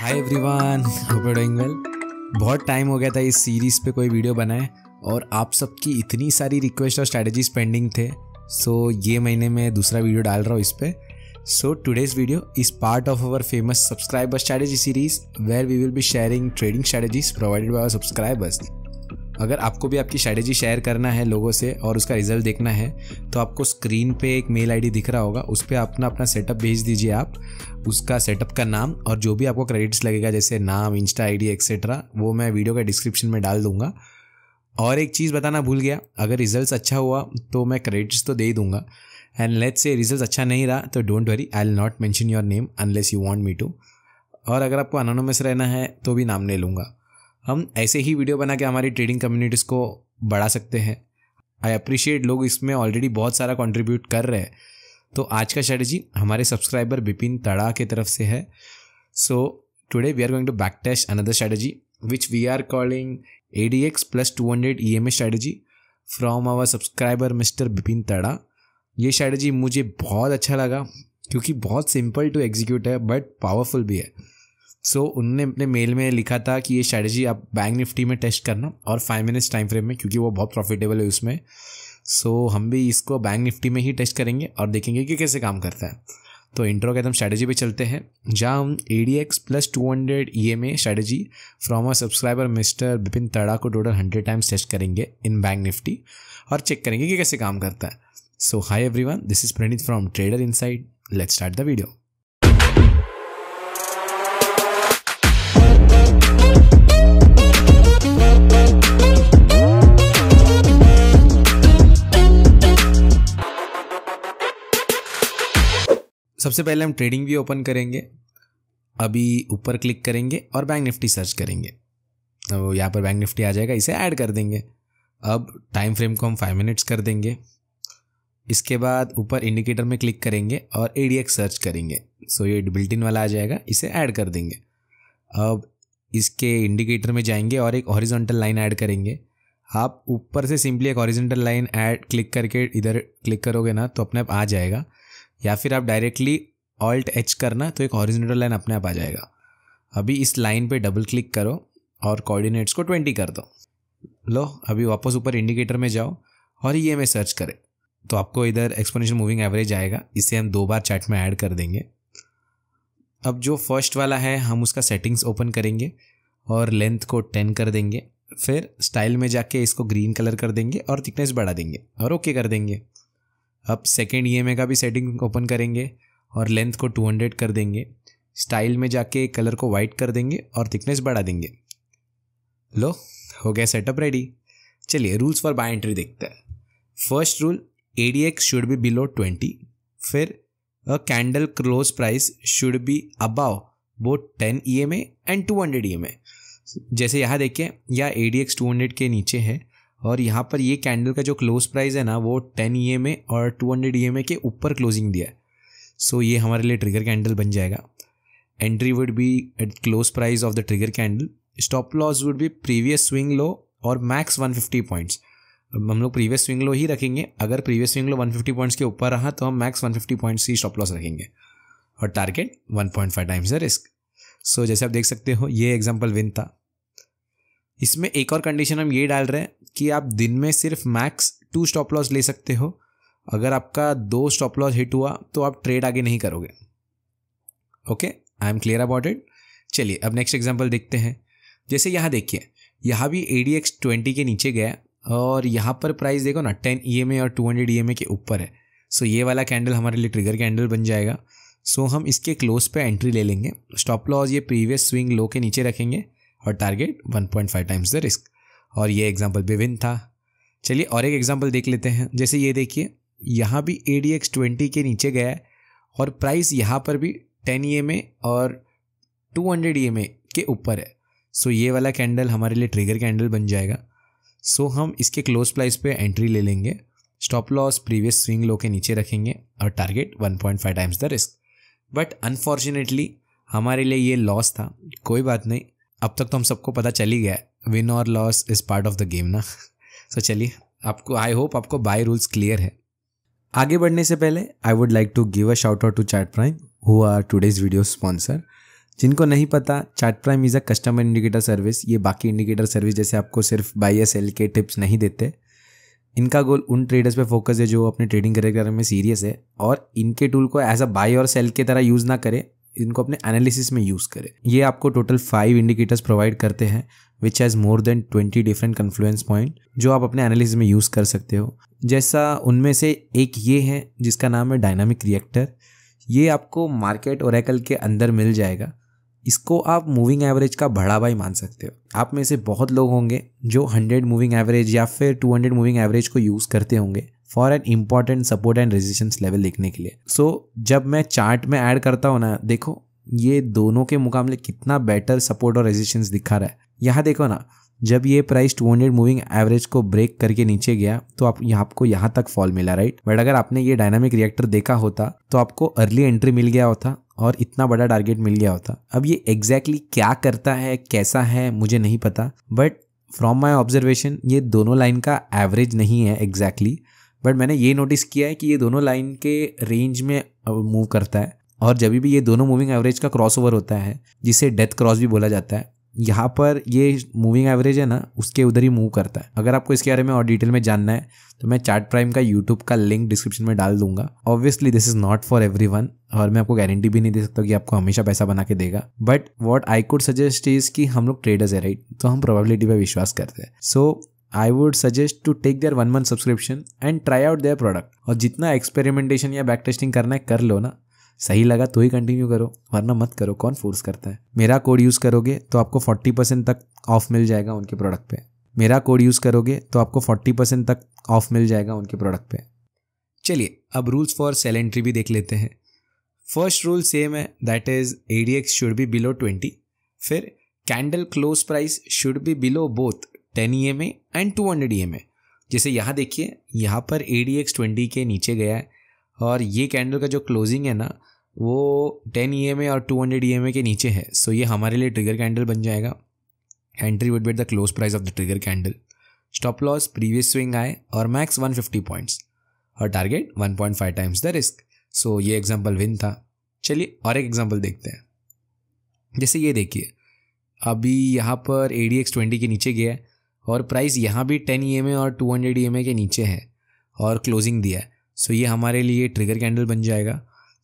Hi everyone hope you doing well बहुत time हो गया था इस सीरीज़ पे कोई वीडियो बनाए और आप सबकी इतनी सारी रिक्वेस्ट और स्ट्रैटेजीज पेंडिंग थे सो so, ये महीने में दूसरा वीडियो डाल रहा हूँ इस पर so today's video is part of our famous subscriber strategy series where we will be sharing trading strategies provided by our subscribers अगर आपको भी आपकी स्ट्रैटेजी शेयर करना है लोगों से और उसका रिजल्ट देखना है तो आपको स्क्रीन पे एक मेल आईडी दिख रहा होगा उस पर अपना अपना सेटअप भेज दीजिए आप उसका सेटअप का नाम और जो भी आपको क्रेडिट्स लगेगा जैसे नाम इंस्टा आईडी एक्सेट्रा वो मैं वीडियो का डिस्क्रिप्शन में डाल दूंगा और एक चीज़ बताना भूल गया अगर रिजल्ट अच्छा हुआ तो मैं क्रेडिट्स तो दे ही दूंगा एंड लेट्स से रिजल्ट अच्छा नहीं रहा तो don't worry I will not mention your name unless you want me to और अगर आपको अनोनोमस रहना है तो भी नाम ले लूँगा हम ऐसे ही वीडियो बना के हमारी ट्रेडिंग कम्युनिटीज़ को बढ़ा सकते हैं आई अप्रिशिएट लोग इसमें ऑलरेडी बहुत सारा कॉन्ट्रीब्यूट कर रहे हैं तो आज का स्ट्रेटजी हमारे सब्सक्राइबर बिपिन तड़ा के तरफ से है so today we are going to back test another strategy which we are calling A D X plus two hundred E M A strategy from our subscriber mister Bipin Tada ये स्ट्रैटेजी मुझे बहुत अच्छा लगा क्योंकि बहुत सिंपल टू एग्जीक्यूट है but powerful भी है सो so, अपने मेल में लिखा था कि ये स्ट्रैटेजी आप बैंक निफ्टी में टेस्ट करना और फाइव मिनट्स टाइम फ्रेम में क्योंकि वो बहुत प्रॉफिटेबल है उसमें सो so, हम भी इसको बैंक निफ्टी में ही टेस्ट करेंगे और देखेंगे कि कैसे काम करता है तो इंट्रो के एकदम स्ट्रैटेजी पे चलते हैं जहाँ हम A D X plus two hundred E M A strategy from a subscriber mister Bipin Tada को टोटल हंड्रेड टाइम्स टेस्ट करेंगे इन बैंक निफ्टी और चेक करेंगे कि कैसे काम करता है so hi everyone this is Praneet from trader inside let start the video सबसे पहले हम ट्रेडिंग व्यू ओपन करेंगे अभी ऊपर क्लिक करेंगे और बैंक निफ्टी सर्च करेंगे तो यहाँ पर बैंक निफ्टी आ जाएगा इसे ऐड कर देंगे अब टाइम फ्रेम को हम फाइव मिनट्स कर देंगे इसके बाद ऊपर इंडिकेटर में क्लिक करेंगे और ए सर्च करेंगे सो ये बिल्टिन वाला आ जाएगा इसे ऐड कर देंगे अब इसके इंडिकेटर में जाएंगे और एक हॉरिजॉन्टल लाइन ऐड करेंगे आप ऊपर से सिंपली एक हॉरिजॉन्टल लाइन ऐड क्लिक करके इधर क्लिक करोगे ना तो अपने आप आ जाएगा या फिर आप डायरेक्टली ऑल्ट एच करना तो एक ऑरिजिनल लाइन अपने आप आ जाएगा अभी इस लाइन पे डबल क्लिक करो और कोऑर्डिनेट्स को ट्वेंटी कर दो लो अभी वापस ऊपर इंडिकेटर में जाओ और ये में सर्च करें तो आपको इधर एक्सपोनेंशियल मूविंग एवरेज आएगा इसे हम दो बार चार्ट में ऐड कर देंगे अब जो फर्स्ट वाला है हम उसका सेटिंग्स ओपन करेंगे और लेंथ को टेन कर देंगे फिर स्टाइल में जाके इसको ग्रीन कलर कर देंगे और थिकनेस बढ़ा देंगे और ओके कर देंगे अब सेकेंड ई का भी सेटिंग ओपन करेंगे और लेंथ को 200 कर देंगे स्टाइल में जाके कलर को वाइट कर देंगे और थिकनेस बढ़ा देंगे लो हो गया सेटअप रेडी चलिए रूल्स फॉर बाय एंट्री देखते हैं first rule A D X should be below twenty फिर a candle close price should be above वो ten E M A and two hundred E M A जैसे यहाँ देखें या A D X two hundred के नीचे है और यहाँ पर ये कैंडल का जो क्लोज प्राइस है ना वो टेन ई एम ए और two hundred E M A के ऊपर क्लोजिंग दिया है सो ये हमारे लिए ट्रिगर कैंडल बन जाएगा entry would be at close price of the trigger candle stop loss would be previous swing low और मैक्स वन फिफ्टी पॉइंट्स हम लोग प्रीवियस स्विंग लो ही रखेंगे अगर प्रीवियस स्विंग लो 150 पॉइंट्स के ऊपर रहा तो हम मैक्स 150 पॉइंट्स ही स्टॉप लॉस रखेंगे और target 1.5 times the risk so जैसे आप देख सकते हो ये एग्जांपल विन था इसमें एक और कंडीशन हम ये डाल रहे हैं कि आप दिन में सिर्फ मैक्स टू स्टॉप लॉस ले सकते हो अगर आपका दो स्टॉप लॉस हिट हुआ तो आप ट्रेड आगे नहीं करोगे okay I am clear about it चलिए अब नेक्स्ट एग्जाम्पल देखते हैं जैसे यहाँ देखिए यहाँ भी ए डी एक्स ट्वेंटी के नीचे गया और यहाँ पर प्राइस देखो ना टेन ई एम ए और two hundred E M A के ऊपर है सो ये वाला कैंडल हमारे लिए ट्रिगर कैंडल बन जाएगा सो हम इसके क्लोज पे एंट्री ले लेंगे स्टॉप लॉस ये प्रीवियस स्विंग लो के नीचे रखेंगे और टारगेट 1.5 टाइम्स द रिस्क और ये एग्जाम्पल विभिन्न था चलिए और एक एग्जाम्पल देख लेते हैं जैसे ये देखिए यहाँ भी ए डी एक्स ट्वेंटी के नीचे गया है और प्राइस यहाँ पर भी टेन ई एम ए और two hundred E M A के ऊपर है सो ये वाला कैंडल हमारे लिए ट्रिगर कैंडल बन जाएगा सो हम इसके क्लोज प्राइस पर एंट्री ले लेंगे stop loss previous swing low के नीचे रखेंगे और target 1.5 times the risk but unfortunately हमारे लिए ये लॉस था कोई बात नहीं अब तक तो हम सबको पता चल ही गया विन और loss is part of the game ना सो so, चलिए आपको आई होप आपको बाय रूल्स क्लियर है आगे बढ़ने से पहले I would like to give a shout out to Chart Prime who are today's video sponsor जिनको नहीं पता Chart Prime is a customer indicator service ये बाकी इंडिकेटर सर्विस जैसे आपको सिर्फ बाई या सेल के टिप्स नहीं देते इनका गोल उन ट्रेडर्स पे फोकस है जो अपने ट्रेडिंग करियर में सीरियस है और इनके टूल को एज अ बाय और सेल की तरह यूज़ ना करें इनको अपने एनालिसिस में यूज़ करें ये आपको टोटल फाइव इंडिकेटर्स प्रोवाइड करते हैं which has more than twenty different confluence point जो आप अपने एनालिसिस में यूज़ कर सकते हो जैसा उनमें से एक ये है जिसका नाम है डायनामिक रिएक्टर ये आपको मार्केट ओरेकल के अंदर मिल जाएगा इसको आप मूविंग एवरेज का बढ़ावा भाई मान सकते हो आप में से बहुत लोग होंगे जो 100 मूविंग एवरेज या फिर 200 मूविंग एवरेज को यूज़ करते होंगे for an important support and resistance level देखने के लिए सो so, जब मैं चार्ट में ऐड करता हूँ ना देखो ये दोनों के मुकाबले कितना बेटर सपोर्ट और रेजिस्टेंस दिखा रहा है यहाँ देखो ना जब ये price two hundred moving average को ब्रेक करके नीचे गया तो आप यहाँ आपको यहाँ तक फॉल मिला राइट बट अगर आपने ये डायनामिक रिएक्टर देखा होता तो आपको अर्ली एंट्री मिल गया होता और इतना बड़ा टारगेट मिल गया होता अब ये एग्जैक्टली exactly क्या करता है कैसा है मुझे नहीं पता बट फ्रॉम माई ऑब्जर्वेशन ये दोनों लाइन का एवरेज नहीं है एग्जैक्टली exactly. बट मैंने ये नोटिस किया है कि ये दोनों लाइन के रेंज में मूव करता है और जब भी ये दोनों मूविंग एवरेज का क्रॉसओवर होता है जिसे डेथ क्रॉस भी बोला जाता है यहाँ पर ये मूविंग एवरेज है ना उसके उधर ही मूव करता है अगर आपको इसके बारे में और डिटेल में जानना है तो मैं चार्ट प्राइम का यूट्यूब का लिंक डिस्क्रिप्शन में डाल दूंगा obviously this is not for every और मैं आपको गारंटी भी नहीं दे सकता कि आपको हमेशा पैसा बना के देगा but what I could suggest is कि हम लोग ट्रेडर्स है राइट तो हम प्रोबेबिलिटी पर विश्वास करते हैं so so, I would suggest to take their one month subscription and try out their product और जितना एक्सपेरिमेंटेशन या बैक टेस्टिंग करना है कर लो ना सही लगा तो ही कंटिन्यू करो वरना मत करो कौन फोर्स करता है मेरा कोड यूज़ करोगे तो आपको फोर्टी परसेंट तक ऑफ मिल जाएगा उनके प्रोडक्ट पे मेरा कोड यूज़ करोगे तो आपको फोर्टी परसेंट तक ऑफ मिल जाएगा उनके प्रोडक्ट पे चलिए अब रूल्स फॉर सेल एंट्री भी देख लेते हैं फर्स्ट रूल सेम है that is A D X should be below twenty फिर candle close price should be below both ten E M A and two hundred E M A जैसे यहाँ देखिए यहाँ पर ए डी एक्स ट्वेंटी के नीचे गया है और ये कैंडल का जो क्लोजिंग है ना वो टेन ई एम ए और two hundred E M A के नीचे है सो ये हमारे लिए ट्रिगर कैंडल बन जाएगा entry would be at the close price of the trigger candle stop loss previous swing आए और मैक्स वन फिफ्टी पॉइंट्स और target one point five times the risk so ये एग्जाम्पल विन था चलिए और एक एग्जाम्पल देखते हैं जैसे ये देखिए अभी यहाँ पर ए डी एक्स ट्वेंटी के नीचे गया है और प्राइस यहाँ भी टेन ई और टू हंड्रेड ई के नीचे है और क्लोजिंग दिया है सो ये हमारे लिए ट्रिगर कैंडल बन जाएगा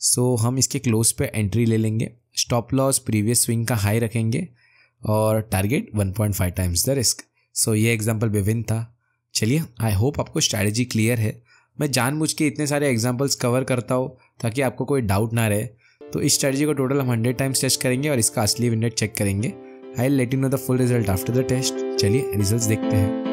सो हम इसके क्लोज पे एंट्री ले लेंगे स्टॉप लॉस प्रीवियस स्विंग का हाई रखेंगे और target 1.5 times the risk so ये एग्जांपल विभिन्न था चलिए आई होप आपको स्ट्रैटेजी क्लियर है मैं जानबूझ के इतने सारे एग्जाम्पल्स कवर करता हूँ ताकि आपको कोई डाउट ना रहे तो इस स्ट्रैटेजी को टोटल हम हंड्रेड टाइम्स टेस्ट करेंगे और इसका असली विंडेट चेक करेंगे I let you know the full result after the test चलिए रिजल्ट देखते हैं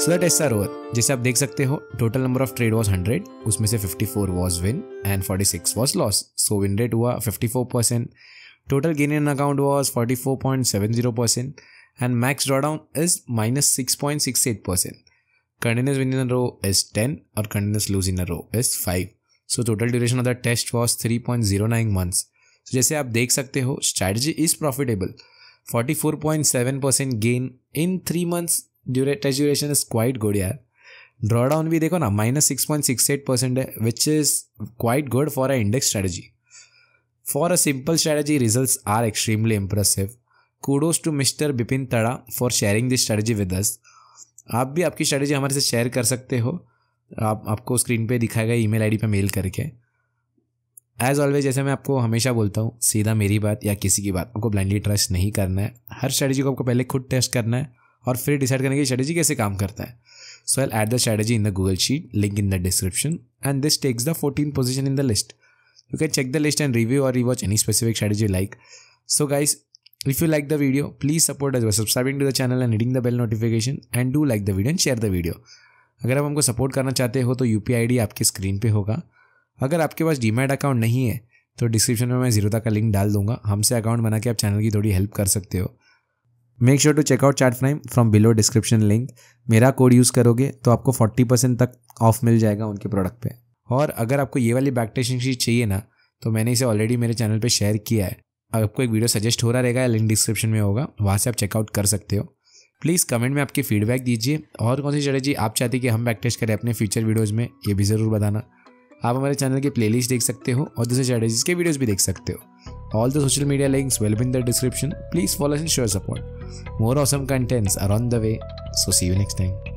so that's our over जैसे आप देख सकते हो total number of trade was hundred उसमें से fifty four was win and forty six was loss so win rate हुआ fifty four percent total gain in account was forty four point seven zero percent and max drawdown is minus six point six eight percent continuous win in row is ten और continuous lose in row is five so total duration of the test was three point zero nine months तो जैसे आप देख सकते हो strategy is profitable forty four point seven percent gain in three months test duration is quite good यार drawdown भी देखो ना minus six point six eight percent है which is quite good for a index strategy for a simple strategy result are extremely impressive kudos to mister Bipin Tada for sharing this strategy with us आप भी आपकी strategy हमारे से share कर सकते हो आप आपको स्क्रीन पे दिखाया गया ईमेल आईडी पे मेल करके एज ऑलवेज जैसे मैं आपको हमेशा बोलता हूँ सीधा मेरी बात या किसी की बात आपको ब्लाइंडली ट्रस्ट नहीं करना है हर स्ट्रैटेजी को आपको पहले खुद टेस्ट करना है और फिर डिसाइड करने की स्ट्रैटेजी कैसे काम करता है so I add the strategy in the Google sheet link in the description and this takes the fourteen position in the list you can check the list and review और rewatch any specific strategy like so guys If you like the video, please support us by subscribing to the channel and hitting the bell notification and do like the video and share the video. अगर आप हमको support करना चाहते हो तो U P I आपकी screen पे होगा अगर आपके पास डीमेट अकाउंट नहीं है तो डिस्क्रिप्शन में मैं जीरोदा का लिंक डाल दूंगा हमसे अकाउंट बना के आप चैनल की थोड़ी हेल्प कर सकते हो make sure to check out Chart Prime from below description link मेरा कोड यूज़ करोगे तो आपको 40 परसेंट तक ऑफ मिल जाएगा उनके प्रोडक्ट पे और अगर आपको ये वाली बैक टेस्टिंग शीट चाहिए ना तो मैंने इसे ऑलरेडी मेरे चैनल पे शेयर किया है आपको एक वीडियो सजेस्ट हो रहा रहेगा लिंक डिस्क्रिप्शन में होगा वहाँ से आप चेकआउट कर सकते हो प्लीज़ कमेंट में आपकी फीडबैक दीजिए और कौन सी स्ट्रेटेजी आप चाहते हैं कि हम बैक टेस्ट करें अपने फ्यूचर वीडियोज़ में ये भी ज़रूर बताना आप हमारे चैनल की प्लेलिस्ट देख सकते हो और दूसरे स्ट्रेटेजीज के वीडियोज़ भी देख सकते हो all the social media links well in the description please follow and sure support more awesome contents are on the way so see you next time